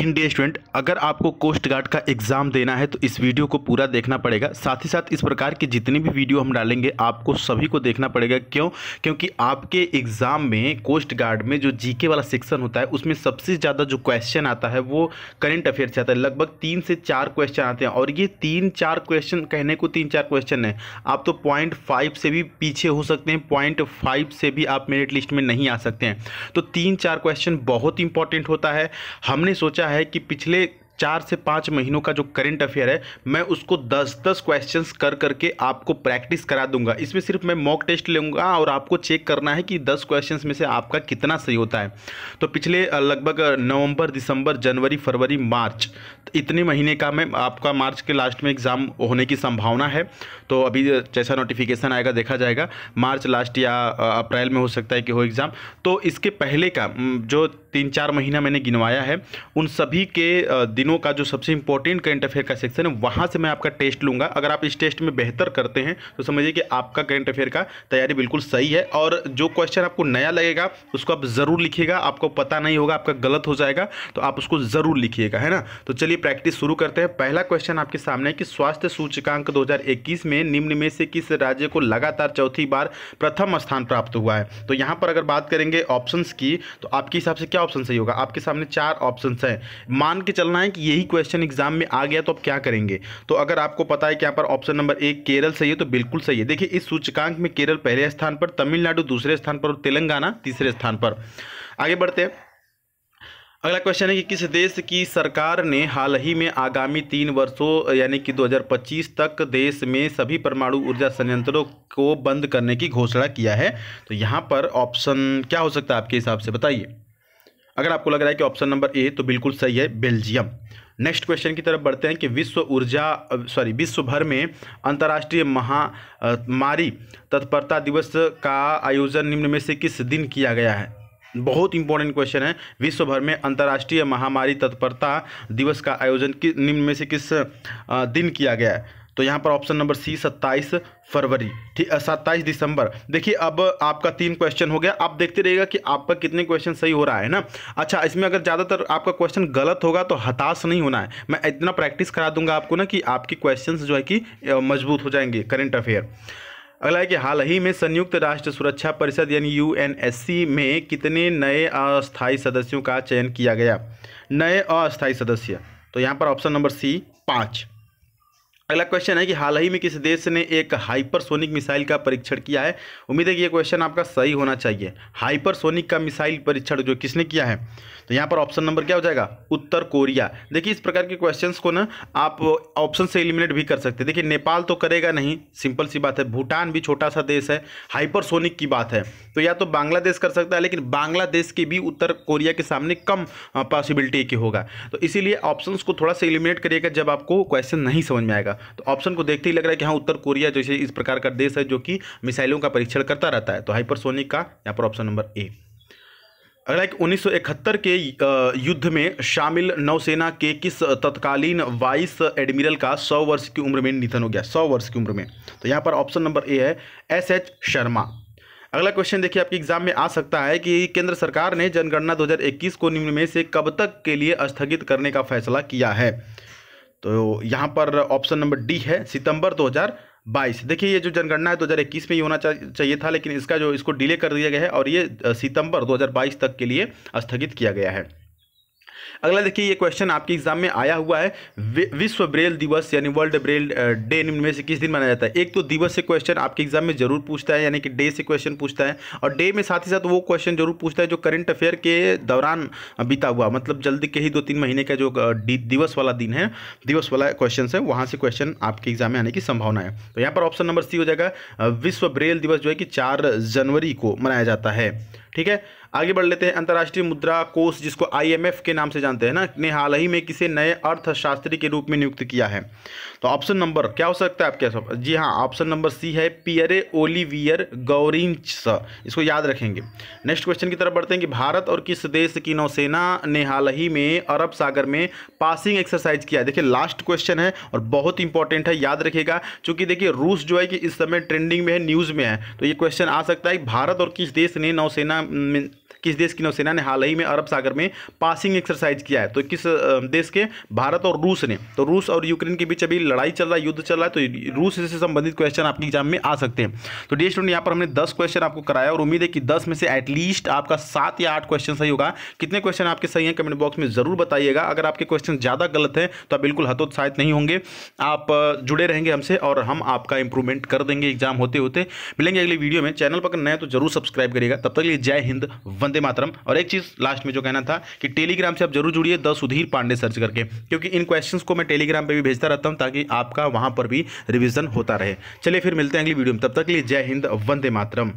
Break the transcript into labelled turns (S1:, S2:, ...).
S1: India student अगर आपको coast guard का एग्जाम देना है तो इस वीडियो को पूरा देखना पड़ेगा साथ ही साथ इस प्रकार की जितनी भी वीडियो हम डालेंगे आपको सभी को देखना पड़ेगा क्यों क्योंकि आपके एग्जाम में कोस्ट गार्ड में जो जीके वाला सेक्शन होता है उसमें सबसे ज़्यादा जो क्वेश्चन आता है वो करेंट अफेयर से आता है लगभग तीन से चार क्वेश्चन आते हैं और ये तीन चार क्वेश्चन कहने को तीन चार क्वेश्चन है आप तो पॉइंट से भी पीछे हो सकते हैं पॉइंट से भी आप मेरिट लिस्ट में नहीं आ सकते हैं तो तीन चार क्वेश्चन बहुत इंपॉर्टेंट होता है हमने सोचा है कि पिछले चार से पाँच महीनों का जो करेंट अफेयर है मैं उसको दस दस क्वेश्चंस कर करके आपको प्रैक्टिस करा दूंगा इसमें सिर्फ मैं मॉक टेस्ट लूँगा और आपको चेक करना है कि दस क्वेश्चंस में से आपका कितना सही होता है तो पिछले लगभग नवंबर दिसंबर जनवरी फरवरी मार्च तो इतने महीने का मैं आपका मार्च के लास्ट में एग्ज़ाम होने की संभावना है तो अभी जैसा नोटिफिकेशन आएगा देखा जाएगा मार्च लास्ट या अप्रैल में हो सकता है कि हो एग्ज़ाम तो इसके पहले का जो तीन चार महीना मैंने गिनवाया है उन सभी के दिनों का जो सबसे इंपॉर्टेंट करंट अफेयर का सेक्शन है वहाँ से मैं आपका टेस्ट लूँगा अगर आप इस टेस्ट में बेहतर करते हैं तो समझिए कि आपका करंट अफेयर का तैयारी बिल्कुल सही है और जो क्वेश्चन आपको नया लगेगा उसको आप ज़रूर लिखिएगा आपको पता नहीं होगा आपका गलत हो जाएगा तो आप उसको ज़रूर लिखिएगा है ना तो चलिए प्रैक्टिस शुरू करते हैं पहला क्वेश्चन आपके सामने है कि स्वास्थ्य सूचकांक दो में निम्न में से किस राज्य को लगातार चौथी बार प्रथम स्थान प्राप्त हुआ है तो यहाँ पर अगर बात करेंगे ऑप्शन की तो आपके हिसाब से क्या ऑप्शन सही होगा आपके सामने चार ऑप्शन है मान के चलना है कि यही क्वेश्चन एग्जाम में आ गया तो आप क्या करेंगे तो अगर आपको पता है कि यहाँ पर ऑप्शन नंबर एक केरल सही है तो बिल्कुल सही है देखिए इस सूचकांक में केरल पहले स्थान पर तमिलनाडु दूसरे स्थान पर और तेलंगाना तीसरे स्थान पर आगे बढ़ते हैं अगला क्वेश्चन है कि किस देश की सरकार ने हाल ही में आगामी तीन वर्षों यानी कि 2025 तक देश में सभी परमाणु ऊर्जा संयंत्रों को बंद करने की घोषणा किया है तो यहाँ पर ऑप्शन क्या हो सकता है आपके हिसाब से बताइए अगर आपको लग रहा है कि ऑप्शन नंबर ए तो बिल्कुल सही है बेल्जियम नेक्स्ट क्वेश्चन की तरफ बढ़ते हैं कि विश्व ऊर्जा सॉरी विश्व भर में अंतर्राष्ट्रीय महामारी तत्परता दिवस का आयोजन निम्न में से किस दिन किया गया है बहुत इंपॉर्टेंट क्वेश्चन है विश्व भर में अंतर्राष्ट्रीय महामारी तत्परता दिवस का आयोजन निम्न में से किस दिन किया गया है तो यहाँ पर ऑप्शन नंबर सी सत्ताईस फरवरी ठीक सत्ताईस दिसंबर देखिए अब आपका तीन क्वेश्चन हो गया आप देखते रहिएगा कि आपका कितने क्वेश्चन सही हो रहा है ना अच्छा इसमें अगर ज़्यादातर आपका क्वेश्चन गलत होगा तो हताश नहीं होना है मैं इतना प्रैक्टिस करा दूंगा आपको ना कि आपके क्वेश्चन जो है कि मजबूत हो जाएंगे करेंट अफेयर अगला है कि हाल ही में संयुक्त राष्ट्र सुरक्षा परिषद यानी यू में कितने नए अस्थायी सदस्यों का चयन किया गया नए अस्थायी सदस्य तो यहाँ पर ऑप्शन नंबर सी पाँच अगला क्वेश्चन है कि हाल ही में किस देश ने एक हाइपरसोनिक मिसाइल का परीक्षण किया है उम्मीद है कि ये क्वेश्चन आपका सही होना चाहिए हाइपरसोनिक का मिसाइल परीक्षण जो किसने किया है तो यहाँ पर ऑप्शन नंबर क्या हो जाएगा उत्तर कोरिया देखिए इस प्रकार के क्वेश्चंस को ना आप ऑप्शन से एलिमिनेट भी कर सकते देखिए नेपाल तो करेगा नहीं सिंपल सी बात है भूटान भी छोटा सा देश है हाइपरसोनिक की बात है तो या तो बांग्लादेश कर सकता है लेकिन बांग्लादेश की भी उत्तर कोरिया के सामने कम पॉसिबिलिटी की होगा तो इसीलिए ऑप्शन को थोड़ा सा एलिमिनेट करिएगा जब आपको क्वेश्चन नहीं समझ में आएगा तो ऑप्शन को देखते ही लग रहा है कि हाँ उत्तर कोरिया जैसे इस प्रकार का देश है जो कि मिसाइलों का परीक्षण करता रहता है तो हाइपरसोनिक का यहाँ पर ऑप्शन नंबर ए अगला एक उन्नीस के युद्ध में शामिल नौसेना के किस तत्कालीन वाइस एडमिरल का 100 वर्ष की उम्र में निधन हो गया 100 वर्ष की उम्र में तो यहाँ पर ऑप्शन नंबर ए है एस एच शर्मा अगला क्वेश्चन देखिए आपके एग्जाम में आ सकता है कि केंद्र सरकार ने जनगणना 2021 को निम्न में से कब तक के लिए स्थगित करने का फैसला किया है तो यहाँ पर ऑप्शन नंबर डी है सितंबर 2022 देखिए ये जो जनगणना है 2021 में ही होना चाहिए था लेकिन इसका जो इसको डिले कर दिया गया है और ये सितंबर 2022 तक के लिए स्थगित किया गया है अगला देखिए ये क्वेश्चन आपके एग्जाम में आया हुआ है विश्व ब्रेल दिवस यानी वर्ल्ड ब्रेल डे में से किस दिन मनाया जाता है एक तो दिवस से क्वेश्चन आपके एग्जाम में जरूर पूछता है यानी कि डे से क्वेश्चन पूछता है और डे में साथ ही साथ वो क्वेश्चन जरूर पूछता है जो करंट अफेयर के दौरान बीता हुआ मतलब जल्दी के ही दो तीन महीने का जो दिवस वाला दिन है दिवस वाला क्वेश्चन है वहाँ से क्वेश्चन आपके एग्जाम में आने की संभावना है तो यहाँ पर ऑप्शन नंबर सी हो जाएगा विश्व ब्रेल दिवस जो है कि चार जनवरी को मनाया जाता है ठीक है आगे बढ़ लेते हैं अंतर्राष्ट्रीय मुद्रा कोष जिसको आईएमएफ के नाम से जानते हैं ना ने हाल ही में किसे नए अर्थशास्त्री के रूप में नियुक्त किया है तो ऑप्शन नंबर क्या हो सकता है आपके सब जी हाँ ऑप्शन नंबर सी है पियरे ओलिवियर गौरिंच इसको याद रखेंगे नेक्स्ट क्वेश्चन की तरफ बढ़ते हैं कि भारत और किस देश की नौसेना ने हाल ही में अरब सागर में पासिंग एक्सरसाइज किया देखिए लास्ट क्वेश्चन है और बहुत इंपॉर्टेंट है याद रखेगा चूंकि देखिए रूस जो है कि इस समय ट्रेंडिंग में है न्यूज़ में है तो ये क्वेश्चन आ सकता है भारत और किस देश ने नौसेना नौसेना किस देश की नौसेना ने हाल ही में अरब सागर में पासिंग एक्सरसाइज किया है तो किस देश के भारत और रूस ने तो रूस और यूक्रेन के बीच अभी लड़ाई चल रहा है युद्ध चल रहा है तो रूस से संबंधित क्वेश्चन आपके एग्जाम में आ सकते हैं तो डे स्टूडेंट यहाँ पर हमने दस क्वेश्चन आपको कराया और उम्मीद है कि दस में से एटलीस्ट आपका सात या आठ क्वेश्चन सही होगा कितने क्वेश्चन आपके सही हैं कमेंट बॉक्स में जरूर बताइएगा अगर आपके क्वेश्चन ज़्यादा गलत हैं तो आप बिल्कुल हतोत्साहित नहीं होंगे आप जुड़े रहेंगे हमसे और हम आपका इंप्रूवमेंट कर देंगे एग्जाम होते होते मिलेंगे अगले वीडियो में चैनल पर नए तो जरूर सब्सक्राइब करिएगा तब तक लिए जय जय हिंद वंदे मातरम और एक चीज़ लास्ट में जो कहना था कि टेलीग्राम से आप जरूर जुड़िए द सुधीर पांडे सर्च करके क्योंकि इन क्वेश्चन को मैं टेलीग्राम पर भी भेजता रहता हूँ ताकि आपका वहाँ पर भी रिविजन होता रहे चलिए फिर मिलते हैं अगली वीडियो में तब तक लिए जय हिंद वंदे मातरम